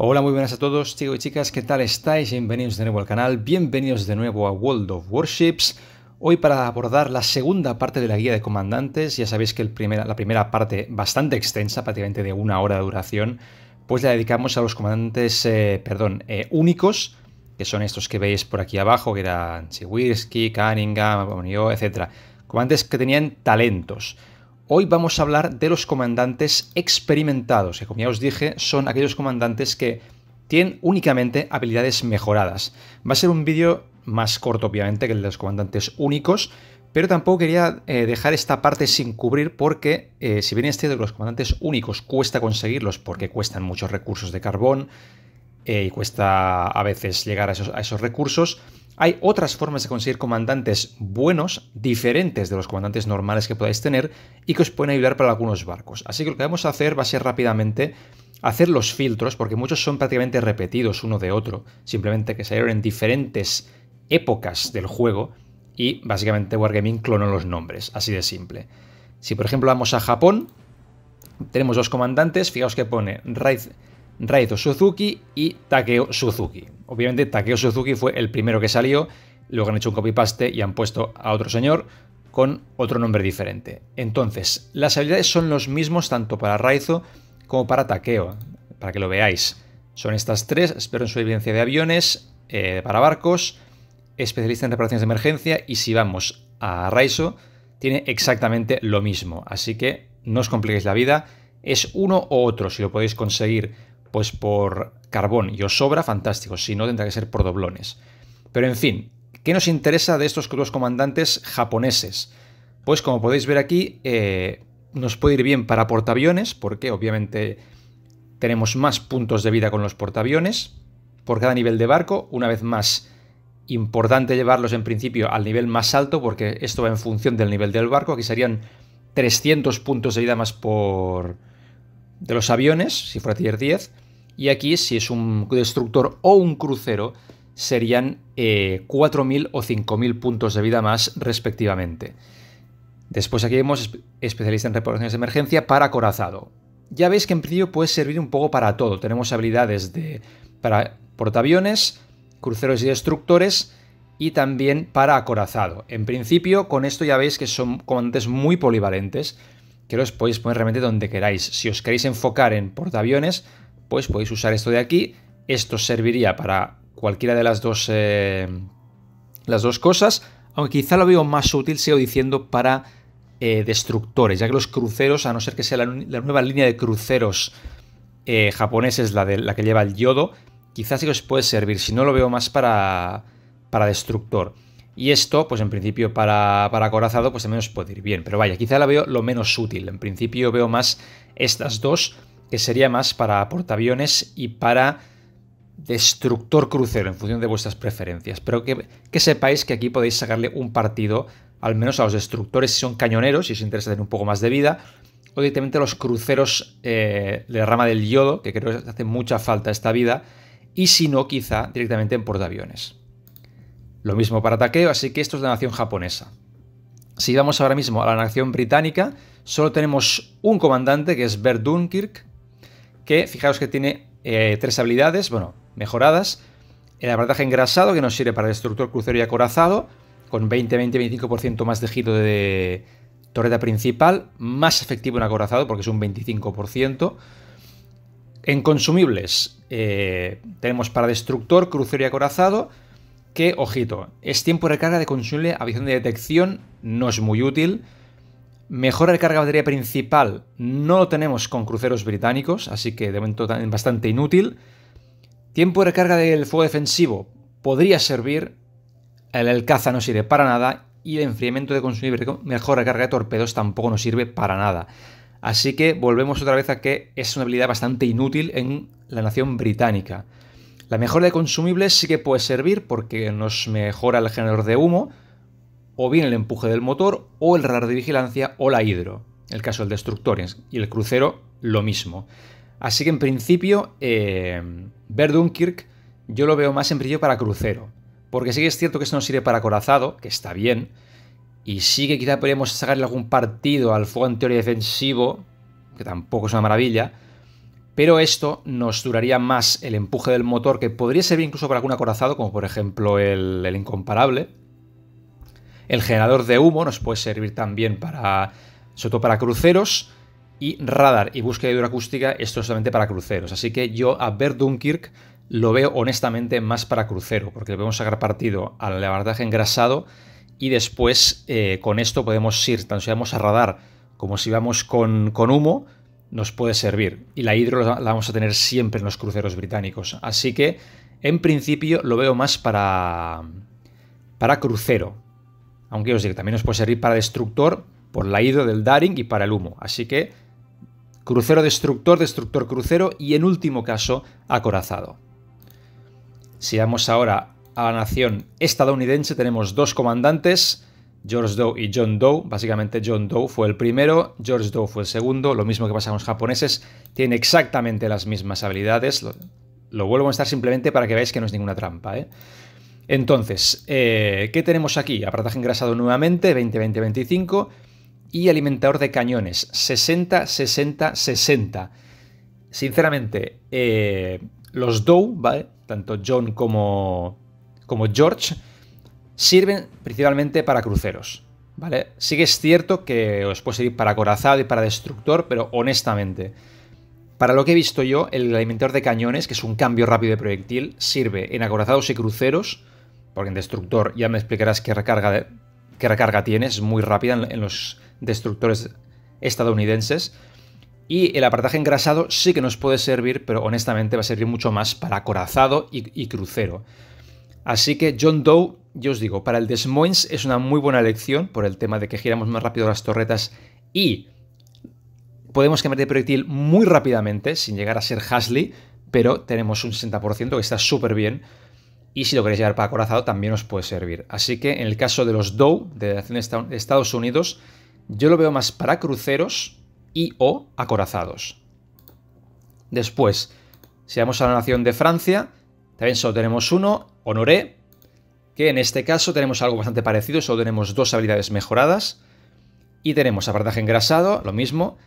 Hola, muy buenas a todos, chicos y chicas, ¿qué tal estáis? Bienvenidos de nuevo al canal, bienvenidos de nuevo a World of Warships. Hoy para abordar la segunda parte de la guía de comandantes, ya sabéis que el la primera parte, bastante extensa, prácticamente de una hora de duración, pues la dedicamos a los comandantes, eh, perdón, eh, únicos, que son estos que veis por aquí abajo, que eran Chiwirski, Cunningham, Bonio, etc. Comandantes que tenían talentos. Hoy vamos a hablar de los comandantes experimentados, que como ya os dije, son aquellos comandantes que tienen únicamente habilidades mejoradas. Va a ser un vídeo más corto, obviamente, que el de los comandantes únicos, pero tampoco quería eh, dejar esta parte sin cubrir porque, eh, si bien es cierto que los comandantes únicos cuesta conseguirlos porque cuestan muchos recursos de carbón eh, y cuesta a veces llegar a esos recursos, hay otras formas de conseguir comandantes buenos, diferentes de los comandantes normales que podáis tener y que os pueden ayudar para algunos barcos. Así que lo que vamos a hacer va a ser rápidamente hacer los filtros, porque muchos son prácticamente repetidos uno de otro, simplemente que salieron en diferentes épocas del juego y básicamente Wargaming clonó los nombres, así de simple. Si por ejemplo vamos a Japón, tenemos dos comandantes, fijaos que pone Raid Raizo Suzuki y Takeo Suzuki. Obviamente Takeo Suzuki fue el primero que salió, luego han hecho un copy-paste y han puesto a otro señor con otro nombre diferente. Entonces, las habilidades son los mismos tanto para Raizo como para Takeo, para que lo veáis. Son estas tres, espero en su evidencia de aviones, eh, para barcos, especialista en reparaciones de emergencia y si vamos a Raizo, tiene exactamente lo mismo. Así que no os compliquéis la vida, es uno o otro si lo podéis conseguir pues por carbón y os sobra, fantástico. Si no, tendrá que ser por doblones. Pero en fin, ¿qué nos interesa de estos dos comandantes japoneses? Pues como podéis ver aquí, eh, nos puede ir bien para portaaviones, porque obviamente tenemos más puntos de vida con los portaaviones. Por cada nivel de barco, una vez más, importante llevarlos en principio al nivel más alto, porque esto va en función del nivel del barco. Aquí serían 300 puntos de vida más por... de los aviones, si fuera tier 10. Y aquí, si es un destructor o un crucero, serían 4.000 eh, o 5.000 puntos de vida más respectivamente. Después aquí vemos especialista en reparaciones de emergencia para acorazado. Ya veis que en principio puede servir un poco para todo. Tenemos habilidades de, para portaaviones, cruceros y destructores y también para acorazado. En principio con esto ya veis que son comandantes muy polivalentes que los podéis poner realmente donde queráis. Si os queréis enfocar en portaaviones, pues podéis usar esto de aquí. Esto serviría para cualquiera de las dos, eh, las dos cosas, aunque quizá lo veo más útil, sigo diciendo, para eh, destructores, ya que los cruceros, a no ser que sea la, nueva línea de cruceros eh, japoneses, la, de, la que lleva el yodo, quizás sí os puede servir, si no lo veo más para, para destructor. Y esto, pues en principio para, para acorazado, pues también os puede ir bien. Pero vaya, quizá la veo lo menos útil. En principio veo más estas dos que sería más para portaaviones y para destructor crucero, en función de vuestras preferencias. Pero que, sepáis que aquí podéis sacarle un partido, al menos a los destructores si son cañoneros, si os interesa tener un poco más de vida, o directamente a los cruceros eh, de la rama del yodo, que creo que hace mucha falta esta vida, y si no, quizá directamente en portaaviones. Lo mismo para ataqueo, así que esto es la nación japonesa. Si vamos ahora mismo a la nación británica, solo tenemos un comandante que es Dunkirk, que fijaos que tiene eh, tres habilidades, bueno, mejoradas. El abordaje engrasado, que nos sirve para destructor crucero y acorazado, con 20-20-25% más de giro de torreta principal, más efectivo en acorazado, porque es un 25%. En consumibles eh, tenemos para destructor, crucero y acorazado, que, ojito, es tiempo de recarga de consumible, avisión de detección, no es muy útil. Mejora de carga de batería principal no lo tenemos con cruceros británicos, así que de momento bastante inútil. Tiempo de recarga del fuego defensivo podría servir. El, el caza no sirve para nada. Y el enfriamiento de consumible mejor recarga carga de torpedos tampoco nos sirve para nada. Así que volvemos otra vez a que es una habilidad bastante inútil en la nación británica. La mejora de consumibles sí que puede servir porque nos mejora el generador de humo o bien el empuje del motor o el radar de vigilancia o la hidro, en el caso del destructor y el crucero lo mismo. Así que en principio, eh, ver Dunkirk yo lo veo más en brillo para crucero, porque sí que es cierto que esto nos sirve para acorazado, que está bien, y sí que quizá podríamos sacarle algún partido al fuego en teoría defensivo, que tampoco es una maravilla, pero esto nos duraría más el empuje del motor, que podría servir incluso para algún acorazado, como por ejemplo el incomparable, el generador de humo nos puede servir también para, sobre todo para cruceros. Y radar y búsqueda hidroacústica, esto es solamente para cruceros. Así que yo a ver Dunkirk lo veo honestamente más para crucero, porque le podemos sacar partido al levantaje engrasado y después eh, con esto podemos ir, tanto si vamos a radar como si vamos con, con humo, nos puede servir. Y la hidro la vamos a tener siempre en los cruceros británicos. Así que, en principio, lo veo más para, para crucero. Aunque os digo, también os puede servir para destructor por la ido del Daring y para el humo. Así que crucero destructor, destructor crucero y en último caso acorazado. Si vamos ahora a la nación estadounidense, tenemos dos comandantes, George Doe y John Doe. Básicamente John Doe fue el primero, George Doe fue el segundo. Lo mismo que pasa con los japoneses, tienen exactamente las mismas habilidades. Lo, lo vuelvo a mostrar simplemente para que veáis que no es ninguna trampa. ¿eh? Entonces, eh, ¿qué tenemos aquí? Apartaje engrasado nuevamente, 20-20-25 y alimentador de cañones, 60-60-60. Sinceramente, eh, los Dow, ¿vale? tanto John como, como George, sirven principalmente para cruceros. ¿vale? Sí que es cierto que os puedo servir para acorazado y para destructor, pero honestamente, para lo que he visto yo, el alimentador de cañones, que es un cambio rápido de proyectil, sirve en acorazados y cruceros porque en destructor ya me explicarás qué recarga, qué recarga tienes, es muy rápida en, los destructores estadounidenses. Y el apartaje engrasado sí que nos puede servir, pero honestamente va a servir mucho más para acorazado y, crucero. Así que John Doe, yo os digo, para el Des Moines es una muy buena elección por el tema de que giramos más rápido las torretas y podemos cambiar de proyectil muy rápidamente sin llegar a ser Hasley, pero tenemos un 60% que está súper bien y si lo queréis llevar para acorazado también os puede servir. Así que en el caso de los DOW de de Estados Unidos, yo lo veo más para cruceros y o acorazados. Después, si vamos a la nación de Francia, también solo tenemos uno, Honoré, que en este caso tenemos algo bastante parecido, solo tenemos dos habilidades mejoradas. Y tenemos apartaje engrasado, lo mismo,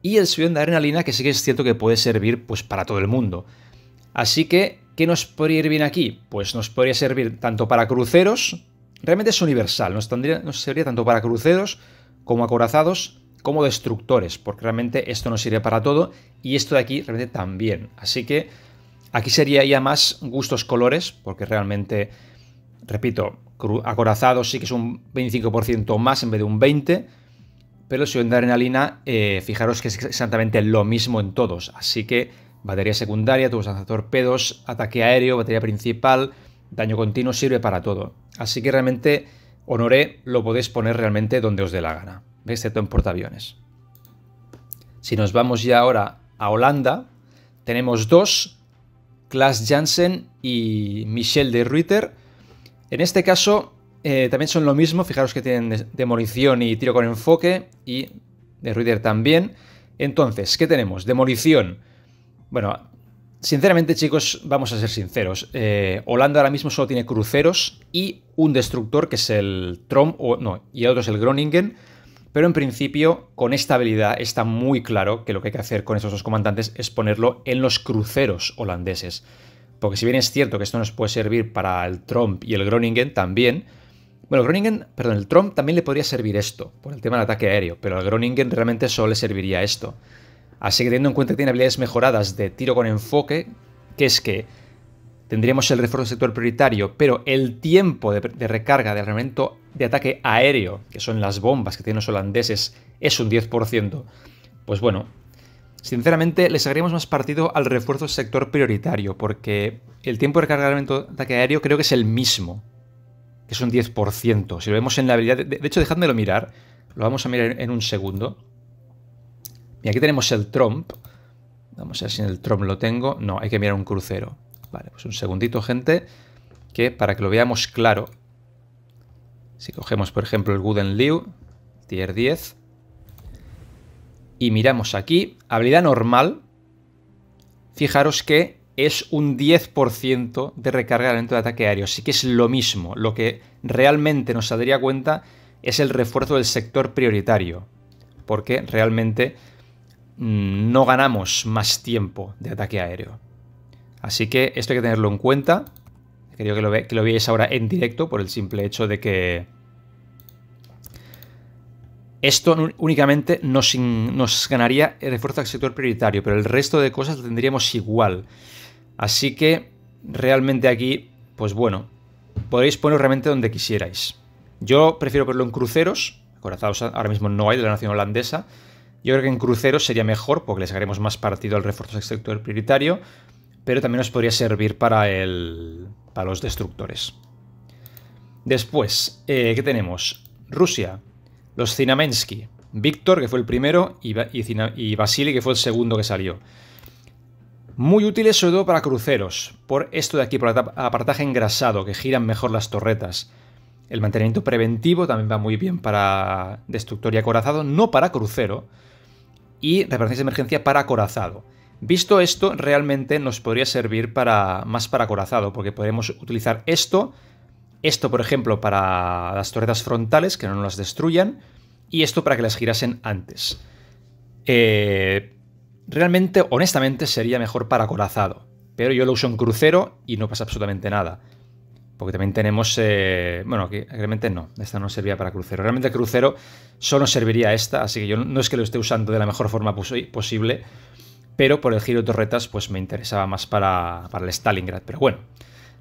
y el subión de adrenalina, que sí que es cierto que puede servir pues, para todo el mundo. Así que, ¿qué nos podría ir bien aquí? Pues nos podría servir tanto para cruceros, realmente es universal, nos, tendría, serviría tanto para cruceros como acorazados, como destructores, porque realmente esto nos sirve para todo y esto de aquí realmente también. Así que aquí sería ya más gustos colores, porque realmente, repito, acorazados sí que es un 25% más en vez de un 20%, pero si de adrenalina, eh, fijaros que es exactamente lo mismo en todos. Así que Batería secundaria, tubos torpedos ataque aéreo, batería principal, daño continuo, sirve para todo. Así que realmente Honoré lo podéis poner realmente donde os dé la gana, excepto en portaaviones. Si nos vamos ya ahora a Holanda, tenemos dos, Klaas Janssen y Michel de Ruiter. En este caso eh, también son lo mismo, fijaros que tienen demolición y tiro con enfoque y de Ruiter también. Entonces, ¿qué tenemos? Demolición bueno, sinceramente chicos, vamos a ser sinceros. Eh, Holanda ahora mismo solo tiene cruceros y un destructor que es el Tromp o, no, y el otro es el Groningen. Pero en principio, con esta habilidad está muy claro que lo que hay que hacer con estos dos comandantes es ponerlo en los cruceros holandeses. Porque si bien es cierto que esto nos puede servir para el Tromp y el Groningen también, bueno, el Groningen, perdón, el Trump también le podría servir esto, por el tema del ataque aéreo, pero al Groningen realmente solo le serviría esto. Así que teniendo en cuenta que tiene habilidades mejoradas de tiro con enfoque, que es que tendríamos el refuerzo sector prioritario, pero el tiempo de, recarga de armamento de ataque aéreo, que son las bombas que tienen los holandeses, es un 10%. Pues bueno, Sinceramente, les sacaríamos más partido al refuerzo sector prioritario, porque el tiempo de recarga de ataque aéreo creo que es el mismo, que es un 10%. Si lo vemos en la habilidad... De, de hecho, dejádmelo mirar. Lo vamos a mirar en un segundo. Y aquí tenemos el Trump Vamos a ver si en el Tromp lo tengo. No, hay que mirar un crucero. Vale, pues un segundito, gente, que para que lo veamos claro, si cogemos, por ejemplo, el Wooden Liu, tier 10, y miramos aquí, habilidad normal, fijaros que es un 10% de recarga dentro de ataque aéreo. Así que es lo mismo. Lo que realmente nos daría cuenta es el refuerzo del sector prioritario. Porque realmente Mm, no ganamos más tiempo de ataque aéreo. Así que esto hay que tenerlo en cuenta. Creo que lo, que lo veáis ahora en directo por el simple hecho de que esto únicamente nos, ganaría eh, el refuerzo al sector prioritario, pero el resto de cosas lo tendríamos igual. Así que realmente aquí, pues bueno, podéis ponerlo realmente donde quisierais. Yo prefiero ponerlo en cruceros, acorazados ahora mismo no hay de la nación holandesa, yo creo que en cruceros sería mejor porque le sacaremos más partido al refuerzo sector prioritario, pero también nos podría servir para, el, para los destructores. Después, eh, ¿qué tenemos? Rusia, los Zinamensky, Víctor, que fue el primero, y, y, Vasily, que fue el segundo que salió. Muy útiles sobre todo para cruceros, por esto de aquí, por el apartaje engrasado, que giran mejor las torretas. El mantenimiento preventivo también va muy bien para destructor y acorazado, no para crucero, y reparaciones de emergencia para acorazado. Visto esto, realmente nos podría servir para más para acorazado, porque podemos utilizar esto, esto por ejemplo para las torretas frontales, que no nos las destruyan, y esto para que las girasen antes. Eh, realmente, honestamente, sería mejor para acorazado, pero yo lo uso en crucero y no pasa absolutamente nada. Porque también tenemos, eh, bueno, aquí realmente no, esta no servía para crucero. Realmente el crucero solo serviría esta, así que yo no es que lo esté usando de la mejor forma posible, pero por el giro de torretas pues me interesaba más para, el Stalingrad. Pero bueno,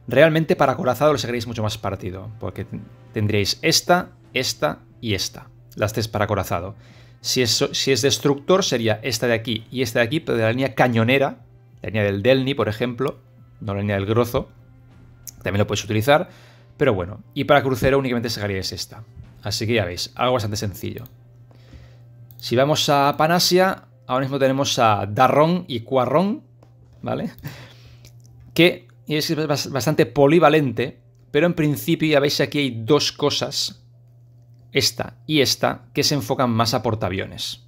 realmente para corazado le sacaréis mucho más partido, porque tendríais esta, esta y esta, las tres para corazado. Si es, si es destructor sería esta de aquí y esta de aquí, pero de la línea cañonera, la línea del Delny, por ejemplo, no la línea del Grozo también lo puedes utilizar, pero bueno. Y para crucero únicamente es esta. Así que ya veis, algo bastante sencillo. Si vamos a Panasia, ahora mismo tenemos a Darrón y Cuarrón, ¿vale? Que es bastante polivalente, pero en principio ya veis aquí hay dos cosas, esta y esta, que se enfocan más a portaaviones.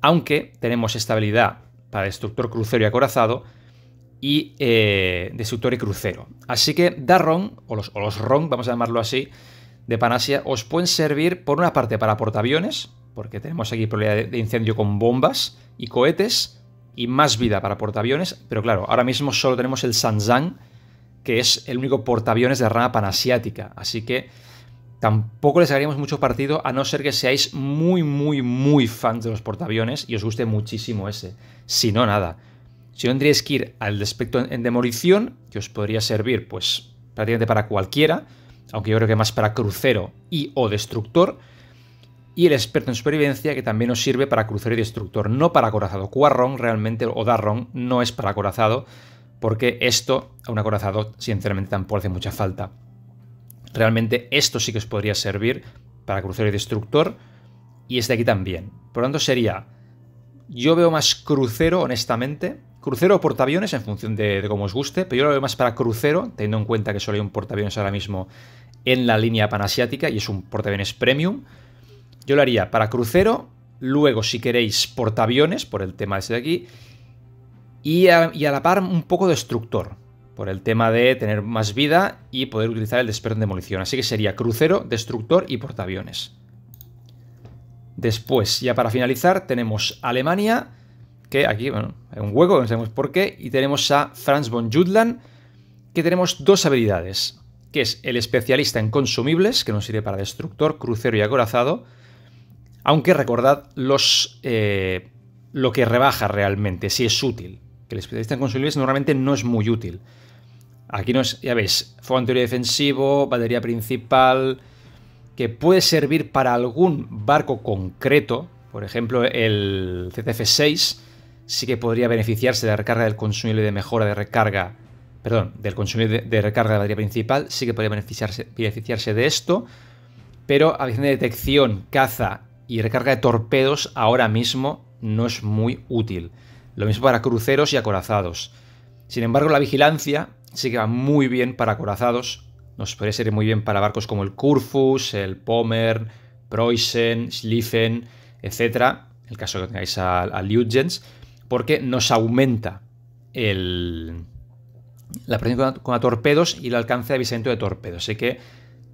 Aunque tenemos estabilidad para destructor crucero y acorazado, y eh, destructor y crucero. Así que Darron, o los, los Ron, vamos a llamarlo así, de Panasia, os pueden servir por una parte para portaaviones, porque tenemos aquí probabilidad de incendio con bombas y cohetes, y más vida para portaaviones, pero claro, ahora mismo solo tenemos el Sanzang, que es el único portaaviones de rama panasiática, así que tampoco les haríamos mucho partido a no ser que seáis muy, muy, muy fans de los portaaviones y os guste muchísimo ese. Si no, nada. Si no tendríais que ir al Despecto en demolición, que os podría servir pues prácticamente para cualquiera, aunque yo creo que más para crucero y o destructor. Y el experto en supervivencia, que también os sirve para crucero y destructor, no para acorazado. Quarron realmente, o Darron, no es para acorazado, porque esto a un acorazado, sinceramente, tampoco hace mucha falta. Realmente esto sí que os podría servir para crucero y destructor, y este aquí también. Por lo tanto, sería... Yo veo más crucero, honestamente, Crucero o portaaviones, en función de, cómo os guste, pero yo lo veo más para crucero, teniendo en cuenta que solo hay un portaaviones ahora mismo en la línea panasiática y es un portaaviones premium. Yo lo haría para crucero, luego si queréis portaaviones, por el tema este de aquí, y a, y a, la par un poco destructor, por el tema de tener más vida y poder utilizar el despertar en demolición. Así que sería crucero, destructor y portaaviones. Después, ya para finalizar, tenemos Alemania aquí, bueno, hay un hueco, no sabemos por qué, y tenemos a Franz von Jutland, que tenemos dos habilidades, que es el especialista en consumibles, que nos sirve para destructor, crucero y acorazado, aunque recordad los, eh, lo que rebaja realmente, si es útil, que el especialista en consumibles normalmente no es muy útil. Aquí nos, ya veis, fuego anterior defensivo, batería principal, que puede servir para algún barco concreto, por ejemplo el ccf 6 sí que podría beneficiarse de la recarga del consumible de mejora de recarga, perdón, del consumible de, recarga de batería principal, sí que podría beneficiarse, beneficiarse de esto, pero aviación de detección, caza y recarga de torpedos ahora mismo no es muy útil. Lo mismo para cruceros y acorazados. Sin embargo, la vigilancia sí que va muy bien para acorazados, nos puede ser muy bien para barcos como el Curfus el Pomer, Preussen, Schlieffen, etc. el caso que tengáis al Lugens porque nos aumenta el, la presión con torpedos y el alcance de avisamiento de torpedos. Así que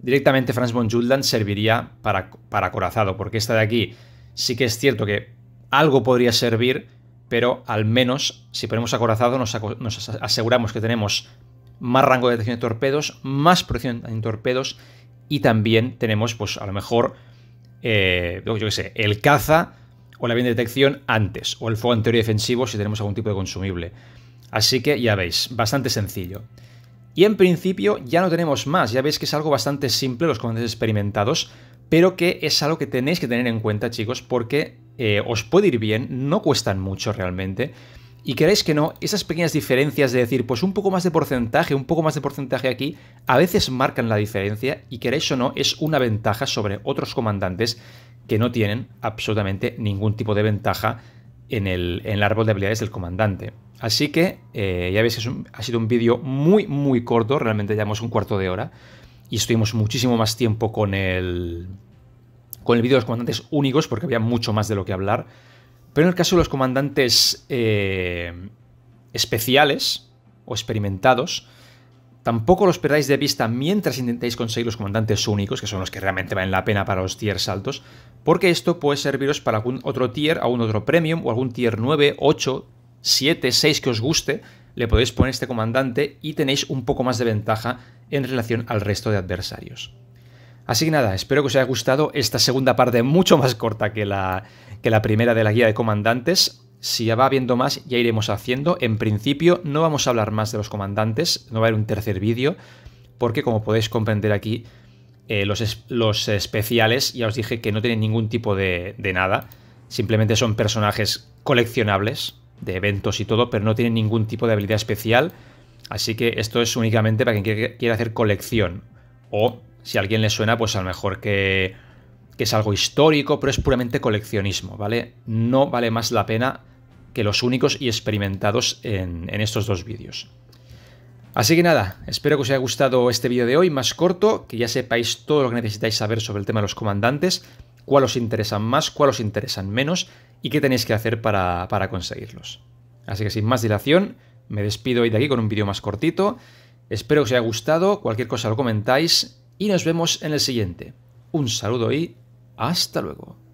directamente Franz von Jutland serviría para, acorazado, porque esta de aquí sí que es cierto que algo podría servir, pero al menos si ponemos acorazado nos, aseguramos que tenemos más rango de detección de torpedos, más protección en torpedos y también tenemos, pues a lo mejor, eh, yo qué sé, el caza o la bien detección antes, o el fuego anterior defensivo si tenemos algún tipo de consumible. Así que ya veis, bastante sencillo. Y en principio ya no tenemos más, ya veis que es algo bastante simple los comandantes experimentados, pero que es algo que tenéis que tener en cuenta chicos porque eh, os puede ir bien, no cuestan mucho realmente. Y queréis que no, esas pequeñas diferencias de decir, pues un poco más de porcentaje, un poco más de porcentaje aquí, a veces marcan la diferencia y queréis o no, es una ventaja sobre otros comandantes que no tienen absolutamente ningún tipo de ventaja en el, árbol de habilidades del comandante. Así que eh, ya veis que ha sido un vídeo muy, muy corto, realmente llevamos un cuarto de hora y estuvimos muchísimo más tiempo con el, con el vídeo de los comandantes únicos porque había mucho más de lo que hablar. Pero en el caso de los comandantes eh, especiales o experimentados, Tampoco los perdáis de vista mientras intentéis conseguir los comandantes únicos, que son los que realmente valen la pena para los tiers altos, porque esto puede serviros para algún otro tier, algún otro premium o algún tier 9, 8, 7, 6 que os guste, le podéis poner este comandante y tenéis un poco más de ventaja en relación al resto de adversarios. Así que nada, espero que os haya gustado esta segunda parte mucho más corta que la, que la primera de la guía de comandantes. Si ya va habiendo más, ya iremos haciendo. En principio, no vamos a hablar más de los comandantes, no va a haber un tercer vídeo, porque como podéis comprender aquí, eh, los, los, especiales, ya os dije que no tienen ningún tipo de, de, nada. Simplemente son personajes coleccionables de eventos y todo, pero no tienen ningún tipo de habilidad especial. Así que esto es únicamente para quien quiera hacer colección. O si a alguien le suena, pues a lo mejor que que es algo histórico, pero es puramente coleccionismo, ¿vale? No vale más la pena que los únicos y experimentados en, estos dos vídeos. Así que nada, espero que os haya gustado este vídeo de hoy, más corto, que ya sepáis todo lo que necesitáis saber sobre el tema de los comandantes, cuál os interesan más, cuál os interesan menos y qué tenéis que hacer para conseguirlos. Así que sin más dilación, me despido hoy de aquí con un vídeo más cortito. Espero que os haya gustado, cualquier cosa lo comentáis y nos vemos en el siguiente. Un saludo y 明日 luego.